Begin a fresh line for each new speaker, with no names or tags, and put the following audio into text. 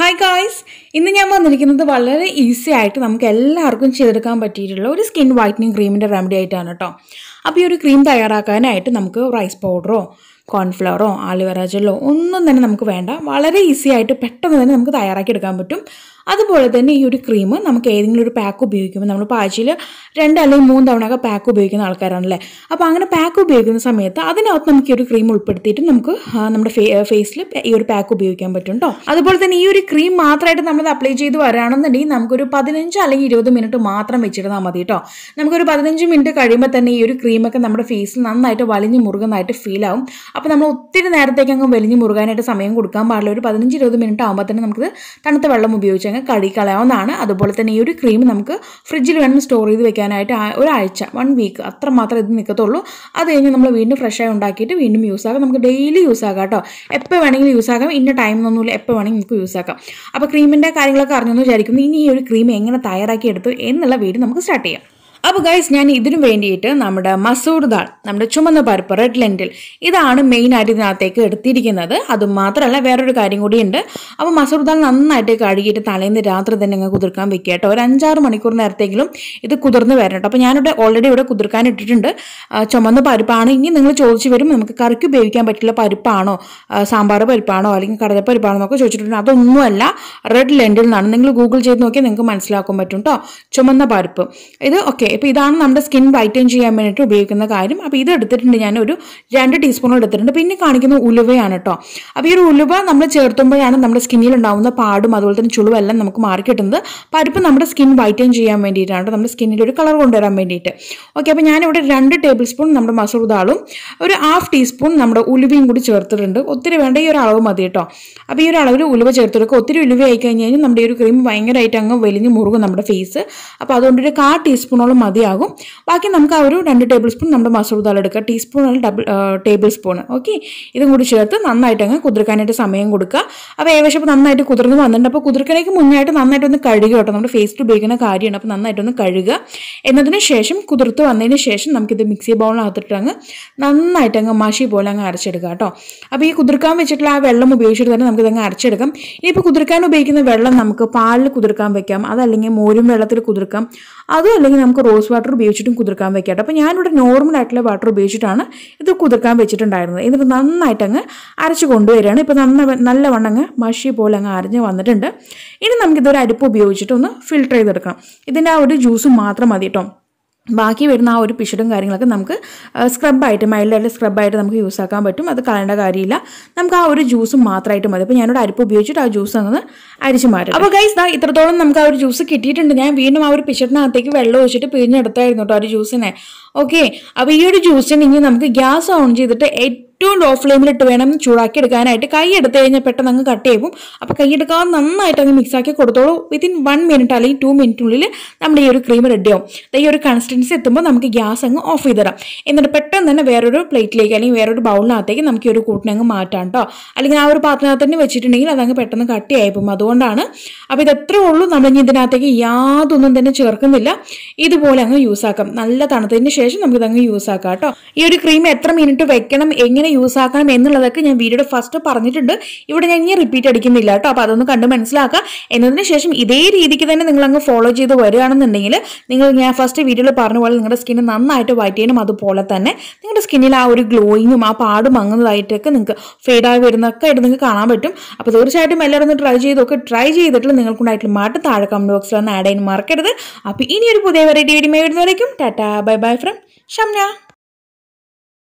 hi guys ഇന്ന് ഞാൻ വന്നിരിക്കുന്നത് വളരെ ഈസി ആയിട്ട് നമുക്ക് എല്ലാവർക്കും ചെയ്തെടുക്കാൻ പറ്റിയിട്ടുള്ള ഒരു സ്കിൻ വൈറ്റനിങ് ക്രീമിൻ്റെ റെമഡി ആയിട്ടാണ് കേട്ടോ അപ്പോൾ ഈ ഒരു ക്രീം തയ്യാറാക്കാനായിട്ട് നമുക്ക് റൈസ് പൗഡറോ കോൺഫ്ലവറോ ആലുവേറ ജെല്ലോ ഒന്നും തന്നെ നമുക്ക് വേണ്ട വളരെ ഈസി ആയിട്ട് പെട്ടെന്ന് തന്നെ നമുക്ക് തയ്യാറാക്കി എടുക്കാൻ പറ്റും അതുപോലെ തന്നെ ഈ ഒരു ക്രീം നമുക്ക് ഏതെങ്കിലും ഒരു പാക്ക് ഉപയോഗിക്കുമ്പോൾ നമ്മൾ ഇപ്പോൾ രണ്ട് അല്ലെങ്കിൽ മൂന്ന് തവണയൊക്കെ പാക്ക് ഉപയോഗിക്കുന്ന ആൾക്കാരാണല്ലേ അപ്പോൾ അങ്ങനെ പാക്ക് ഉപയോഗിക്കുന്ന സമയത്ത് അതിനകത്ത് നമുക്ക് ഈ ഒരു ക്രീം ഉൾപ്പെടുത്തിയിട്ട് നമുക്ക് നമ്മുടെ ഫേസിൽ ഈ ഒരു പാക്ക് ഉപയോഗിക്കാൻ പറ്റും കേട്ടോ അതുപോലെ തന്നെ ഈ ഒരു ക്രീം മാത്രമായിട്ട് നമ്മൾ അപ്ലൈ ചെയ്ത് വരാണെന്നുണ്ടെങ്കിൽ നമുക്കൊരു പതിനഞ്ച് അല്ലെങ്കിൽ ഇരുപത് മിനിറ്റ് മാത്രം വെച്ചിരുന്നാൽ മതി കേട്ടോ നമുക്കൊരു പതിനഞ്ച് മിനിറ്റ് കഴിയുമ്പോൾ തന്നെ ഈ ഒരു ക്രീമൊക്കെ നമ്മുടെ ഫേസിൽ നന്നായിട്ട് വലിഞ്ഞ് മുറുകുന്നതായിട്ട് ഫീൽ ആവും അപ്പോൾ നമ്മൾ ഒത്തിരി നേരത്തേക്ക് അങ്ങ് വലിഞ്ഞ് മുറുകാനായിട്ട് സമയം കൊടുക്കാൻ പാടില്ല ഒരു പതിനഞ്ച് ഇരുപത് മിനിറ്റ് ആകുമ്പോൾ തന്നെ നമുക്ക് തണുത്ത വെള്ളം ഉപയോഗിച്ച് അങ്ങ് കളയാവുന്നതാണ് അതുപോലെ തന്നെ ഈ ഒരു ക്രീം നമുക്ക് ഫ്രിഡ്ജിൽ വേണം സ്റ്റോർ ചെയ്ത് വെക്കാനായിട്ട് ഒരാഴ്ച വൺ വീക്ക് അത്ര മാത്രമേ ഇത് നിൽക്കത്തുള്ളൂ അത് കഴിഞ്ഞ് നമ്മൾ വീണ്ടും ഫ്രഷായി ഉണ്ടാക്കിയിട്ട് വീണ്ടും യൂസ് ആക്കാം നമുക്ക് ഡെയിലി യൂസ് ആക്കാം കേട്ടോ എപ്പോൾ വേണമെങ്കിലും യൂസ് ആക്കാം ഇന്ന ടൈം ഒന്നുമില്ല എപ്പോൾ വേണമെങ്കിൽ നമുക്ക് യൂസ് ആക്കാം അപ്പോൾ ക്രീമിൻ്റെ കാര്യങ്ങളൊക്കെ അറിഞ്ഞെന്ന് വിചാരിക്കുന്നു ഇനി ഈ ഒരു ക്രീം എങ്ങനെ തയ്യാറാക്കി എടുത്തു എന്നുള്ള വീഡിയോ നമുക്ക് സ്റ്റാർട്ട് ചെയ്യാം അപ്പോൾ ഗൈസ് ഞാൻ ഇതിനു വേണ്ടിയിട്ട് നമ്മുടെ മസൂർ ദാൾ നമ്മുടെ ചുമന്ന പരിപ്പ് റെഡ് ലെൻറ്റിൽ ഇതാണ് മെയിനായിട്ട് ഇതിനകത്തേക്ക് എടുത്തിരിക്കുന്നത് അതുമാത്രമല്ല വേറൊരു കാര്യം കൂടിയുണ്ട് അപ്പോൾ മസൂർ ദാൾ നന്നായിട്ട് കഴുകിയിട്ട് തലേന്ന് രാത്രി തന്നെ ഞങ്ങൾ കുതിർക്കാൻ വെക്കുക കേട്ടോ ഒരു അഞ്ചാറ് മണിക്കൂർ നേരത്തേക്കിലും ഇത് കുതിർന്ന് വരണം കേട്ടോ അപ്പോൾ ഞാനിവിടെ ഓൾറെഡി ഇവിടെ കുതിർക്കാൻ ഇട്ടിട്ടുണ്ട് ചുമന്ന പരിപ്പാണ് ഇനി നിങ്ങൾ ചോദിച്ചു വരും നമുക്ക് കറിക്ക് ഉപയോഗിക്കാൻ പറ്റില്ല പരിപ്പാണോ സാമ്പാർ പരിപ്പാണോ അല്ലെങ്കിൽ കടലപ്പരിപ്പാണോ എന്നൊക്കെ ചോദിച്ചിട്ടുണ്ട് അതൊന്നുമല്ല റെഡ് ലെൻറ്റിൽ നിന്നാണ് നിങ്ങൾ ഗൂഗിൾ ചെയ്ത് നോക്കിയാൽ നിങ്ങൾക്ക് മനസ്സിലാക്കാൻ പറ്റും കേട്ടോ ചുമന്ന പരിപ്പ് ഇത് ഓക്കെ ഇപ്പോൾ ഇതാണ് നമ്മുടെ സ്കിൻ വൈറ്റൻ ചെയ്യാൻ വേണ്ടിയിട്ട് ഉപയോഗിക്കുന്ന കാര്യം അപ്പോൾ ഇത് എടുത്തിട്ടുണ്ട് ഞാൻ ഒരു രണ്ട് ടീസ്പൂൺ എടുത്തിട്ടുണ്ട് പിന്നെ കാണിക്കുന്ന ഉലുവയാണ് കേട്ടോ അപ്പോൾ ഈ ഒരു ഉലുവ നമ്മൾ ചേർത്തുമ്പോഴാണ് നമ്മുടെ സ്കിന്നിൽ ഉണ്ടാകുന്ന പാടും അതുപോലെ തന്നെ ചുളുവെല്ലാം നമുക്ക് മാറി കിട്ടുന്നത് പരിപ്പ് നമ്മുടെ സ്കിൻ വൈറ്റൻ ചെയ്യാൻ വേണ്ടിയിട്ടാണ് നമ്മുടെ സ്കിന്നിൽ ഒരു കളർ കൊണ്ടുവരാൻ വേണ്ടിയിട്ട് ഓക്കെ അപ്പോൾ ഞാനിവിടെ രണ്ട് ടേബിൾ സ്പൂൺ നമ്മുടെ മസൂർ ദാളും ഒരു ഹാഫ് ടീസ്പൂൺ നമ്മുടെ ഉലുവയും കൂടി ചേർത്തിട്ടുണ്ട് ഒത്തിരി വേണ്ട ഈ ഒരു അളവ് മതി കേട്ടോ അപ്പോൾ ഈ ഒരു അളവിൽ ഉലുവ ചേർത്തെടുക്കുക ഒത്തിരി ഉലുവ ആയി കഴിഞ്ഞ് കഴിഞ്ഞാൽ നമ്മുടെ ഈ ഒരു ക്രീം ഭയങ്കരമായിട്ട് അങ്ങ് വലിഞ്ഞ് മുറുകും നമ്മുടെ ഫേസ് അപ്പോൾ അതുകൊണ്ട് ഒരു കാ ടീസ്പൂണോളം മതിയാകും ബാക്കി നമുക്ക് ആ ഒരു രണ്ട് ടേബിൾ സ്പൂൺ നമ്മുടെ മസൂർ ദാൽ എടുക്കുക ടീസ്പൂൺ അല്ലെങ്കിൽ ഡബിൾ ടേബിൾ സ്പൂൺ ഓക്കെ ഇതും കൂടി ചേർത്ത് നന്നായിട്ട് അങ്ങ് കുതിർക്കാനായിട്ട് സമയം കൊടുക്കുക അപ്പോൾ ഏകദേശം ഇപ്പോൾ നന്നായിട്ട് കുതിർന്ന് വന്നിട്ടുണ്ട് അപ്പോൾ കുതിർക്കണേക്ക് മുന്നായിട്ട് നന്നായിട്ടൊന്ന് കഴുകുക കേട്ടോ നമ്മുടെ ഫേസ്റ്റ് ഉപയോഗിക്കുന്ന കാര്യമാണ് അപ്പോൾ നന്നായിട്ടൊന്ന് കഴുകുക എന്നതിന് ശേഷം കുതിർത്ത് വന്നതിന് ശേഷം നമുക്കിത് മിക്സി ബൗളിനകത്തിട്ട് അങ്ങ് നന്നായിട്ട് അങ്ങ് മാഷി പോലെ അങ്ങ് അരച്ചെടുക്കുക കേട്ടോ അപ്പോൾ ഈ കുതിർക്കാൻ വെച്ചിട്ടുള്ള ആ വെള്ളം ഉപയോഗിച്ചിട്ട് തന്നെ നമുക്കിത് അങ്ങ് അരച്ചെടുക്കാം ഇനിയിപ്പോൾ കുതിർക്കാൻ ഉപയോഗിക്കുന്ന വെള്ളം നമുക്ക് പാലിൽ കുതിർക്കാൻ വയ്ക്കാം അതല്ലെങ്കിൽ മോരും വെള്ളത്തിൽ കുതിർക്കാം അതും അല്ലെങ്കിൽ നമുക്ക് റോസ് വാട്ടർ ഉപയോഗിച്ചിട്ടും കുതിർക്കാൻ വെക്കാം അപ്പോൾ ഞാനിവിടെ നോർമൽ ആയിട്ടുള്ള വാട്ടർ ഉപയോഗിച്ചിട്ടാണ് ഇത് കുതിർക്കാൻ വെച്ചിട്ടുണ്ടായിരുന്നത് എന്നിട്ട് നന്നായിട്ട് അങ്ങ് അരച്ച് കൊണ്ടുവരികയാണ് ഇപ്പോൾ നന്ന നല്ലവണ്ണം അങ്ങ് മഷി പോലെ അങ്ങ് അരഞ്ഞ് വന്നിട്ടുണ്ട് ഇനി നമുക്കിതൊരു അരിപ്പ് ഉപയോഗിച്ചിട്ടൊന്ന് ഫിൽട്ടർ ചെയ്തെടുക്കാം ഇതിൻ്റെ ആ ഒരു ജ്യൂസ് മാത്രം മതി കേട്ടോ ബാക്കി വരുന്ന ആ ഒരു പിഷടും കാര്യങ്ങളൊക്കെ നമുക്ക് സ്ക്രബായിട്ട് മൈൽഡായിട്ട് സ്ക്രബായിട്ട് നമുക്ക് യൂസ് ആക്കാൻ പറ്റും അത് കളയേണ്ട കാര്യമില്ല നമുക്ക് ആ ഒരു ജ്യൂസ് മാത്രമായിട്ട് മതി അപ്പോൾ ഞാനിവിടെ അരിപ്പ് ഉപയോഗിച്ചിട്ട് ആ ജ്യൂസ് അങ്ങ് അരിച്ച് മാറ്റും അപ്പോൾ ഗൈസ് ദാ ഇത്രത്തോളം നമുക്ക് ആ ഒരു ജ്യൂസ് കിട്ടിയിട്ടുണ്ട് ഞാൻ വീണ്ടും ആ ഒരു പിശുടിനകത്തേക്ക് വെള്ളം ഒഴിച്ചിട്ട് പിഴിഞ്ഞെടുത്തായിരുന്നു കേട്ടോ ആ ഒരു ജ്യൂസിനെ ഓക്കെ അപ്പോൾ ഈ ഒരു ജ്യൂസിന് ഇനി നമുക്ക് ഗ്യാസ് ഓൺ ചെയ്തിട്ട് ഏറ്റവും ലോ ഫ്ലെയിമിലിട്ട് വേണം ചൂടാക്കി എടുക്കാനായിട്ട് കൈ എടുത്തു കഴിഞ്ഞാൽ പെട്ടെന്ന് അങ്ങ് കട്ട് ചെയ്യും അപ്പോൾ കൈ എടുക്കാൻ നന്നായിട്ട് അങ്ങ് മിക്സാക്കി കൊടുത്തോളൂ വിത്തിൻ വൺ മിനിറ്റ് അല്ലെങ്കിൽ ടു മിനിറ്റിനുള്ളിൽ നമ്മുടെ ഈ ഒരു ക്രീം റെഡിയാവും ഈ ഒരു കൺസിസ്റ്റൻസി എത്തുമ്പോൾ നമുക്ക് ഗ്യാസ് അങ്ങ് ഓഫ് ചെയ്ത് തരാം എന്നിട്ട് പെട്ടെന്ന് തന്നെ വേറൊരു പ്ലേറ്റിലേക്ക് അല്ലെങ്കിൽ വേറൊരു ബൗളിനകത്തേക്ക് നമുക്ക് ഈ ഒരു കൂട്ടിനെ അങ്ങ് മാറ്റാം കേട്ടോ അല്ലെങ്കിൽ ആ ഒരു പാത്രത്തിനകത്ത് തന്നെ വെച്ചിട്ടുണ്ടെങ്കിൽ അതങ്ങ് പെട്ടെന്ന് കട്ട് ആയിപ്പോകും അതുകൊണ്ടാണ് അപ്പോൾ ഇത് എത്ര ഉള്ളൂ ഇനി ഇതിനകത്തേക്ക് യാതൊന്നും തന്നെ ചേർക്കുന്നില്ല ഇതുപോലെ അങ്ങ് യൂസ് ആക്കാം നല്ല തണുത്തതിന് ശേഷം നമുക്കിതങ്ങ് യൂസ് ആക്കാം കേട്ടോ ഈ ഒരു ക്രീം എത്ര മിനിറ്റ് വെക്കണം എങ്ങനെ എങ്ങനെ യൂസ് ആക്കണം എന്നുള്ളതൊക്കെ ഞാൻ വീഡിയോയുടെ ഫസ്റ്റ് പറഞ്ഞിട്ടുണ്ട് ഇവിടെ ഞാൻ ഇനി റിപ്പീറ്റ് അടിക്കുന്നില്ല കേട്ടോ അപ്പോൾ അതൊന്ന് കണ്ട് മനസ്സിലാക്കുക എന്നതിന് ശേഷം ഇതേ രീതിക്ക് തന്നെ നിങ്ങൾ അങ്ങ് ഫോളോ ചെയ്ത് വരികയാണെന്നുണ്ടെങ്കിൽ നിങ്ങൾ ഞാൻ ഫസ്റ്റ് വീഡിയോയിൽ പറഞ്ഞ പോലെ നിങ്ങളുടെ സ്കിന്ന് നന്നായിട്ട് വൈറ്റ് ചെയ്യണം അതുപോലെ തന്നെ നിങ്ങളുടെ സ്കിന്നിൽ ആ ഒരു ഗ്ലോയിങ്ങും ആ പാടും അങ്ങുന്നതായിട്ടൊക്കെ നിങ്ങൾക്ക് ഫെയ്ഡായി വരുന്നൊക്കെ ആയിട്ട് നിങ്ങൾക്ക് കാണാൻ പറ്റും അപ്പോൾ തീർച്ചയായിട്ടും എല്ലാവരും ഒന്ന് ട്രൈ ചെയ്തൊക്കെ ട്രൈ ചെയ്തിട്ടുള്ള നിങ്ങൾക്കുണ്ടായിട്ടുള്ള മാറ്റം താഴെ കമൻറ്റ് ബോക്സിൽ ഒന്ന് ആഡ് ചെയ്യാൻ മറക്കരുത് അപ്പോൾ ഇനി ഒരു പുതിയ വെറൈറ്റി വീഡിയോ വരുന്നവരേക്കും tata bye bye from Shamna